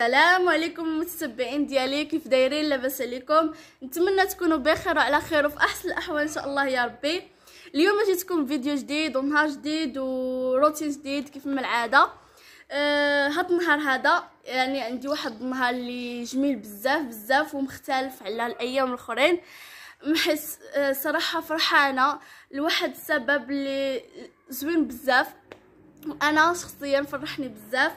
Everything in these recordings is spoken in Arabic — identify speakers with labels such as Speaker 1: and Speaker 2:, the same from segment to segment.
Speaker 1: السلام عليكم المتتبعين ديالي كيف دايرين لاباس عليكم نتمنى تكونوا بخير وعلى خير وفي احسن الاحوال ان شاء الله يا ربي اليوم جيتكم فيديو جديد ونهار جديد وروتين جديد كيف ما العاده أه هاد النهار هذا يعني عندي واحد النهار اللي جميل بزاف بزاف ومختلف على الايام الاخرين محس أه صراحه فرحانه لواحد السبب اللي زوين بزاف وانا شخصيا فرحني بزاف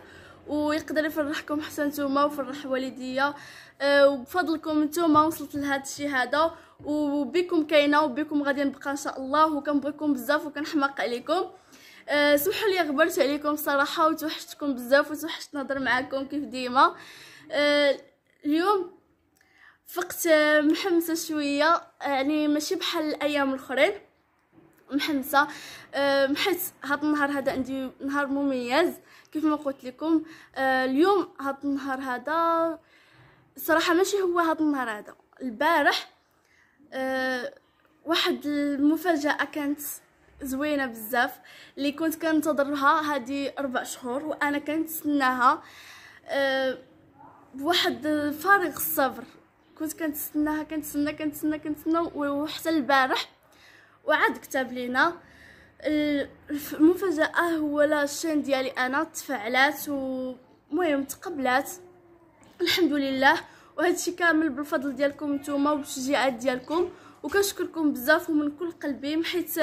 Speaker 1: ويقدر يفرحكم حتى نتوما وفرح والديا آه، وبفضلكم نتوما وصلت لهذا الشيء هذا وبكم كاينه وبكم غادي نبقى ان شاء الله وكنبغيكم بزاف وكنحماق عليكم أه سمحوا لي غبرت عليكم صراحة وتوحشتكم بزاف وتوحشت نهضر معاكم كيف ديما أه اليوم فقت محمسه شويه يعني ماشي بحال الايام الاخرين محمسه محس هاد النهار هذا عندي نهار مميز كيف ما قلت لكم أه، اليوم هاد النهار هذا صراحه ماشي هو هاد النهار هذا البارح أه، واحد المفاجاه كانت زوينه بزاف اللي كنت كنتظرها هادي اربع شهور وانا كنتسناها أه، بواحد فارغ الصبر كنت كنتسناها كنتسنى كنتسنى كنتسنى وحتى البارح وعاد كتب لينا المفاجأة هو الشين ديالي انا تفعلات ومهم تقبلات الحمد لله وهادشي كامل بالفضل ديالكم نتوما وبالتشجيعات ديالكم وكنشكركم بزاف ومن كل قلبي حيت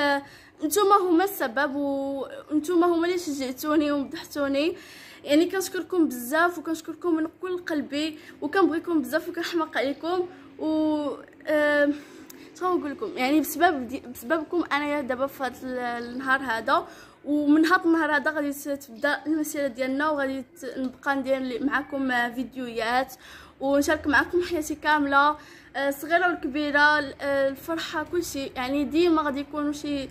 Speaker 1: نتوما هما السبب وانتوما هما اللي شجعتوني ومدحتوني يعني كنشكركم بزاف وكنشكركم من كل قلبي وكنبغيكم بزاف وكنحماق عليكم و آه شنو نقول لكم يعني بسبب دي بسببكم انا دابا في هذا النهار هذا ومن هاد النهار هذا غادي تبدا المسيره ديالنا وغادي نبقى ندير معكم فيديوهات ونشارك معكم حياتي كامله آه، الصغيره والكبيره آه، الفرحه كل شيء يعني ديما غادي يكونوا شي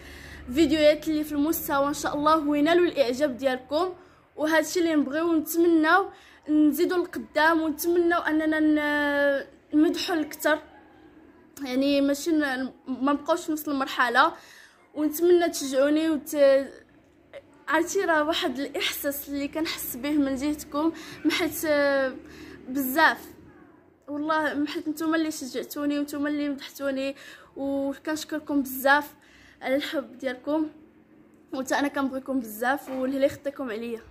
Speaker 1: فيديوهات اللي في المستوى ان شاء الله وينالوا الاعجاب ديالكم وهذا الشيء اللي نبغيو ونتمنوا نزيدوا القدام ونتمنوا اننا نمدحوا الكثر يعني ماشي ما بقاوش في نفس المرحله ونتمنى تشجعوني وت عرفتي راه واحد الاحساس اللي كنحس به من جهتكم محيت بزاف والله محيت نتوما اللي شجعتوني وانتوما اللي مدحتوني وكنشكركم بزاف على الحب ديالكم وانت انا كنبغيكم بزاف واللي خطيكم عليا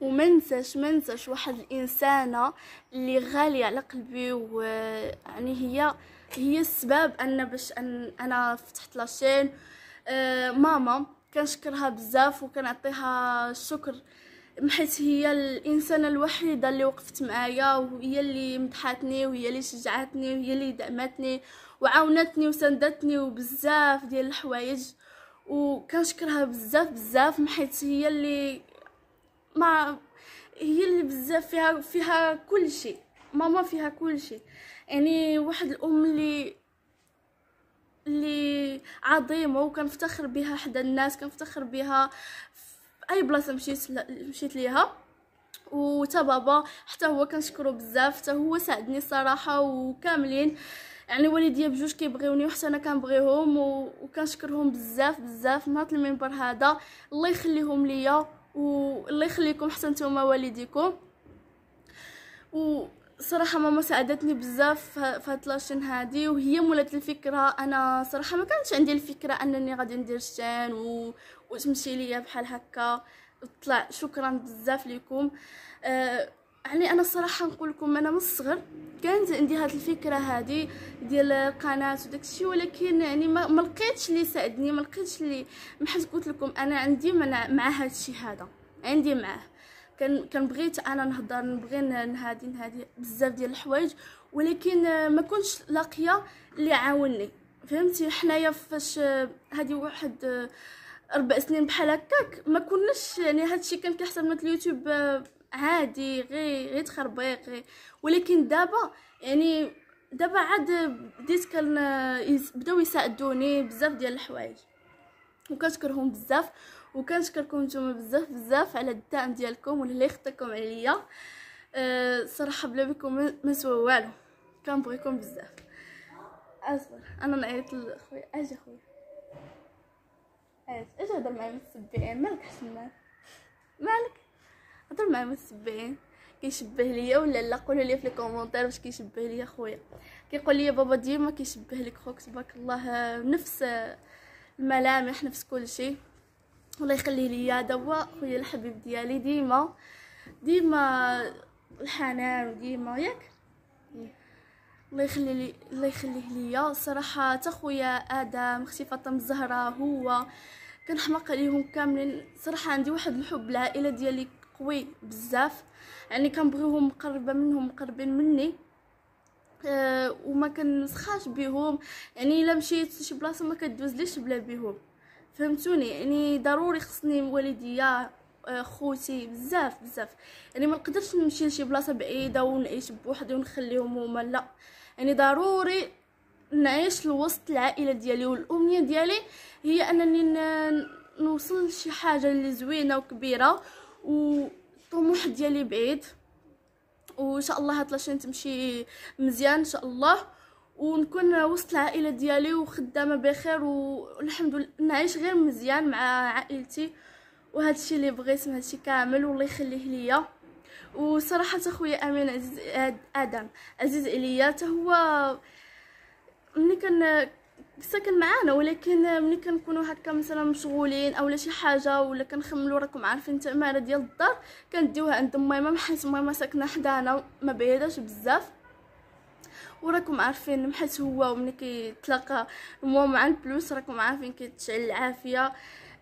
Speaker 1: وما ننساش ما ننساش واحد الانسانه اللي غاليه على قلبي ويعني هي هي السبب ان باش أن انا فتحت لاشين آه ماما كنشكرها بزاف وكنعطيها الشكر حيت هي الانسانه الوحيده اللي وقفت معايا وهي اللي مدحتني وهي اللي شجعتني وهي اللي دعمتني وعاونتني وسندتني وبزاف ديال الحوايج وكنشكرها بزاف بزاف حيت هي اللي ما هي اللي بزاف فيها فيها كل شيء ماما فيها كل شيء يعني واحد الام اللي اللي عظيمه وكنفتخر بها حدا الناس كنفتخر بها في اي بلاصه مشيت مشيت ليها وتا بابا حتى هو كنشكرو بزاف حتى هو ساعدني الصراحه وكاملين يعني والديا بجوج كيبغيوني وحتى انا كنبغيهم و... وكنشكرهم بزاف بزاف نهار المنبر هذا الله يخليهم ليا والله يخليكم حتى نتوما والديكم و صراحة ماما ساعدتني بزاف في لاشين هادي وهي مولات الفكرة انا صراحة ما كانتش عندي الفكرة انني غادي ندير شان و... وتمشي ليا بحال هكا طلع شكرا بزاف ليكم آه يعني انا صراحة نقول لكم انا من الصغر كانت عندي هاد الفكره هادي ديال القناه وداكشي ولكن يعني ما, ما لقيتش اللي ساعدني ما لقيتش اللي بحال قلت لكم انا عندي مع هادشي هذا عندي معاه كنبغيت انا نهضر نبغي نهادي نهادي بزاف ديال الحوايج ولكن آه، ما كنتش لاقيه اللي عاوني فهمتي حنايا فاش آه، هادي واحد آه، اربع سنين بحال هكاك ما كناش يعني هادشي كان كيحصل مثل اليوتيوب عادي غير غير تخربيق غي ولكن دابا يعني دابا عاد بديت كان بداو يساعدوني بزاف ديال الحوايج وكنشكرهم بزاف وكنشكركم نتوما بزاف بزاف على الدعم ديالكم واللي خطاكم عليا أه صراحه بلا بكم ما سوا والو كنبغيكم بزاف اصبر انا نعيط لخويا اجي خويا اجي اجي هضر معايا متسبعين مالك حسن مالك هضر معايا متسبعين كيشبه ليا ولا لا قولوا لي في الكومونتير واش كيشبه ليا خويا كيقول لي بابا ديما كيشبه لك خوك تبارك الله نفس الملامح نفس كل شيء الله يخليه ليا دواء خويا الحبيب ديالي ديما ديما الحنان ديما ياك الله يخلي لي الله يخليه ليا صراحه تا خويا ادم اختي فاطمه الزهراء هو كنحماق عليهم كاملين صراحه عندي واحد الحب العائله ديالي قوي بزاف يعني كنبغيهم مقربه منهم مقربين مني أه وما كنسخاش بهم يعني الا مشيت شي بلاصه ما كدوزليش بلا بهم فهمتوني يعني ضروري خصني والديا آه، خوتي بزاف بزاف يعني ما نقدرش نمشي لشي بلاصه بعيده ونعيش بوحدي ونخليهم هما لا يعني ضروري نعيش الوسط العائله ديالي والامنيه ديالي هي انني نوصل لشي حاجه اللي زوينه وكبيره والطموح ديالي بعيد وان شاء الله هاد لاشين تمشي مزيان ان شاء الله ونكون وسط العائله ديالي وخدامه بخير والحمد لله نعيش غير مزيان مع عائلتي وهذا الشيء اللي بغيت من هادشي كامل والله يخليه ليا وصراحه اخويا امين عزيز ادم عزيز عليا حتى هو ملي كان ساكن معانا ولكن ملي كنكونوا هكا مثلا مشغولين اولا شي حاجه ولا كنخملوا راكم عارفين التماره ديال الدار كنديوها عند ماما حيت ماما ساكنه حدانا ما بعيداش بزاف وراكم عارفين محس هو كي تلقى هو مع البلوس راكم عارفين كيتشعل العافيه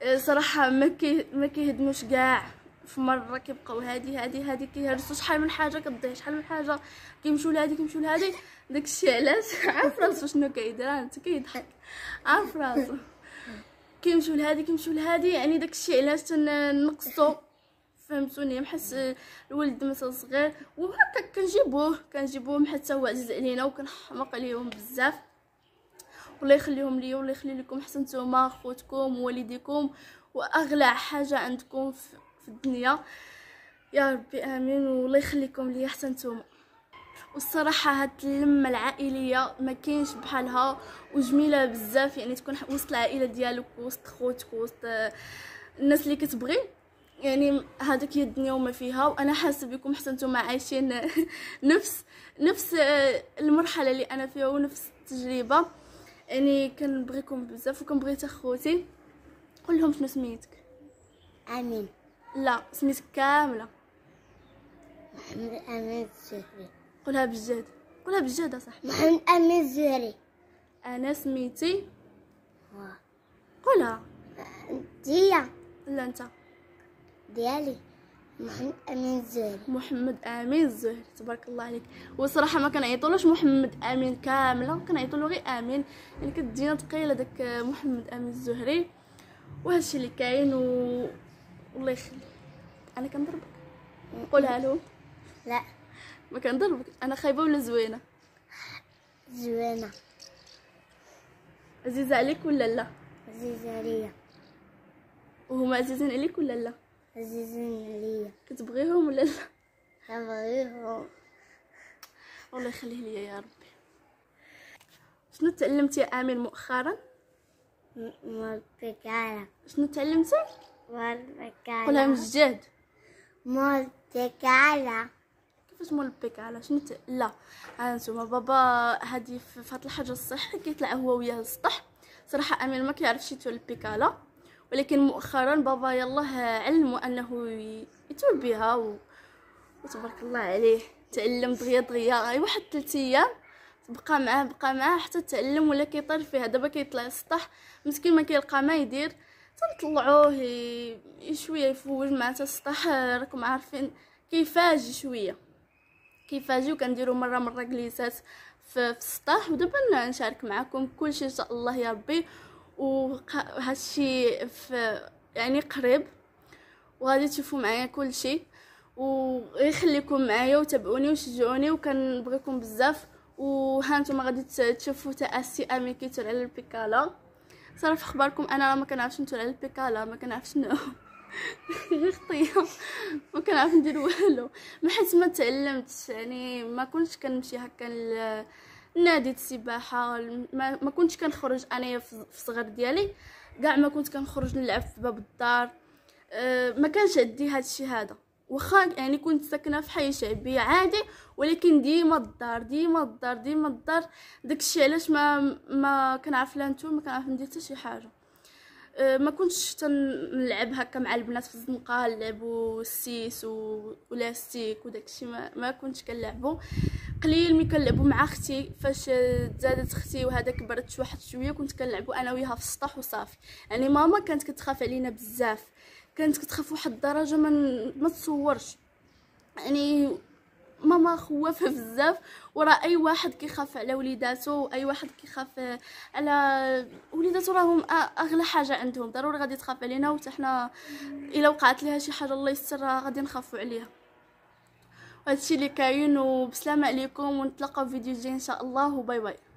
Speaker 1: آه، صراحه ما كي ما كيهدموش كاع في مره كيبقاو هادي هادي هادي كيهرسوا شحال من حاجه كتضيع شحال من حاجه كيمشيو لهادي كيمشيو لهادي داكشي علاش عارف راسو شنو كيدير انت كيضحك عارف راسو كيمشيو لهادي كيمشيو لهادي يعني داكشي علاش نقصوا فهمتوني محس الولد مثلا صغير وهكا كنجيبوه كنجيبوهم حتى هو عزيز علينا وكنحمق عليهم بزاف الله يخليهم ليا والله يخلي لكم حسن نتوما خوتكم ووالديكم واغلى حاجه عندكم في الدنيا يا ربي امين والله يخليكم ليا حتى نتوما والصراحه هاد اللمه العائليه ما كاينش بحالها وجميله بزاف يعني تكون وسط العائله ديالك وسط خوتك وسط الناس اللي كتبغي يعني هذيك هي الدنيا وما فيها وانا حاسه بكم حتى نتوما عايشين نفس نفس آه، المرحله اللي انا فيها ونفس التجربه يعني كنبغيكم بزاف وكنبغي اخوتي قول لهم شنو سميتك امين لا سميتك كامله محمد امين الزهري قولها بالجهد قولها بالجهد صح محمد امين الزهري انا سميتي قولها انت لا انت ديالي محمد امين الزهري محمد امين الزهري تبارك الله عليك وصراحه ما كنعيطولوش محمد امين كامله كنعيطولو غير امين يعني كدينا ثقيله داك محمد امين الزهري وهادشي اللي كاين و الله يخليك انا كنضربك قولها له لا ما كنضربك انا خايبه ولا زوينه زوينه عزيزه عليك ولا لا عزيزه عليا وهما عزيزين عليك ولا لا عزيزين عليا كتبغيهم ولا لا كنبغيهم الله يخليه ليا يا ربي شنو تعلمتي يا امين مؤخرا مالبكالة شنو تعلمتي مالبكالة قولها من جديد مالبكالة كيفاش بيكالا شنو ت... لا هانتوما آه، بابا هادي في فهاد الحجر الصحي كيطلع هو وياه للسطح صراحة امين ما كيعرفش يتول البيكالة ولكن مؤخرا بابا يالله علموا انه يتوب بها و... وتبارك الله عليه تعلم دغيا دغيا غير واحد 3 ايام بقى معاه بقى معاه حتى تعلم ولا كيطير فيها دابا كيطلع السطح مسكين ما كيلقى ما يدير تنطلعوه شويه يفوج مع السطح راكم عارفين كيفاجي شويه كيفاجي وكنديروا مره مره جليسات في السطح ودابا نشارك معكم كلشي ان شاء الله يا ربي وهادشي في يعني قريب وغادي تشوفوا معايا كل شيء ويخليكم خليكم معايا وتابعوني وشجعوني وكنبغيكم بزاف وها وهانتوما غادي تشوفوا تاسي امي كيتر على البيكالا صراحه اخباركم انا ما كنعرفش نتو على البيكالا ما كنعرفش غير خطيه ما كنعرف ندير والو ما حيت ما تعلمتش يعني ما كنتش كنمشي هكا نادي السباحه ما, كنتش كنخرج انايا في صغر ديالي كاع ما كنت كنخرج نلعب في باب الدار آه، ما كانش عندي هذا الشيء هذا واخا يعني كنت ساكنه في حي شعبي عادي ولكن ديما الدار ديما الدار ديما الدار داكشي علاش ما ما كنعرف لا نتوما ما كنعرف ندير حتى شي حاجه أه، ما كنتش تنلعب هكا مع البنات في الزنقه نلعبوا السيس ولاستيك وداكشي ما, ما كنتش كنلعبو قليل ملي كنلعبوا مع اختي فاش زادت اختي وهذا كبرت شو واحد شويه كنت كنلعبو انا وياها في السطح وصافي يعني ماما كانت كتخاف علينا بزاف كانت كتخاف واحد الدرجه ما تصورش يعني ماما خوافه بزاف ورا اي واحد كيخاف على وليداتو اي واحد كيخاف على وليداتو راهم اغلى حاجه عندهم ضروري غادي تخاف علينا وحتى حنا الا وقعت ليها شي حاجه الله يستر غادي نخافوا عليها هادشي اللي كاين وبسلامه عليكم ونتلاقاو في فيديو جاي ان شاء الله وباي باي